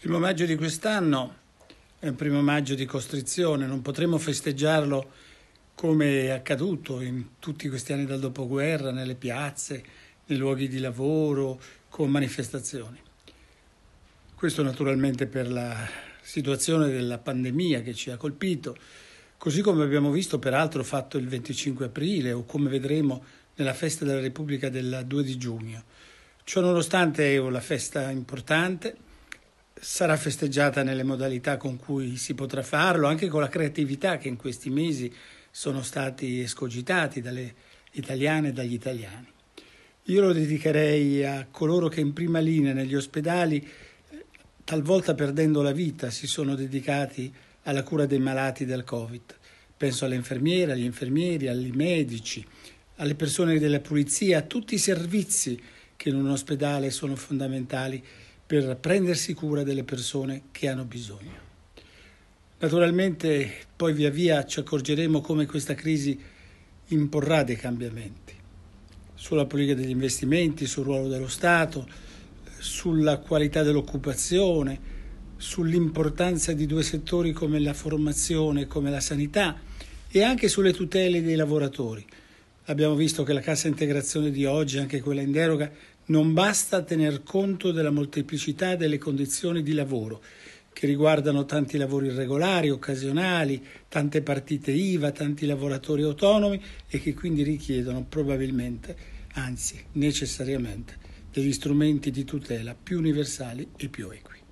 Primo maggio di quest'anno è un primo maggio di costrizione, non potremo festeggiarlo come è accaduto in tutti questi anni dal dopoguerra, nelle piazze, nei luoghi di lavoro, con manifestazioni. Questo naturalmente per la situazione della pandemia che ci ha colpito, così come abbiamo visto peraltro fatto il 25 aprile o come vedremo nella festa della Repubblica del 2 di giugno. Ciò nonostante è una festa importante, sarà festeggiata nelle modalità con cui si potrà farlo, anche con la creatività che in questi mesi sono stati escogitati dalle italiane e dagli italiani. Io lo dedicherei a coloro che in prima linea negli ospedali, eh, talvolta perdendo la vita, si sono dedicati alla cura dei malati del Covid. Penso alle infermiere, agli infermieri, ai medici, alle persone della pulizia, a tutti i servizi che in un ospedale sono fondamentali per prendersi cura delle persone che hanno bisogno. Naturalmente poi via via ci accorgeremo come questa crisi imporrà dei cambiamenti sulla politica degli investimenti, sul ruolo dello Stato, sulla qualità dell'occupazione, sull'importanza di due settori come la formazione e come la sanità e anche sulle tutele dei lavoratori. Abbiamo visto che la cassa integrazione di oggi, anche quella in deroga, non basta tener conto della molteplicità delle condizioni di lavoro, che riguardano tanti lavori irregolari, occasionali, tante partite IVA, tanti lavoratori autonomi e che quindi richiedono probabilmente, anzi necessariamente, degli strumenti di tutela più universali e più equi.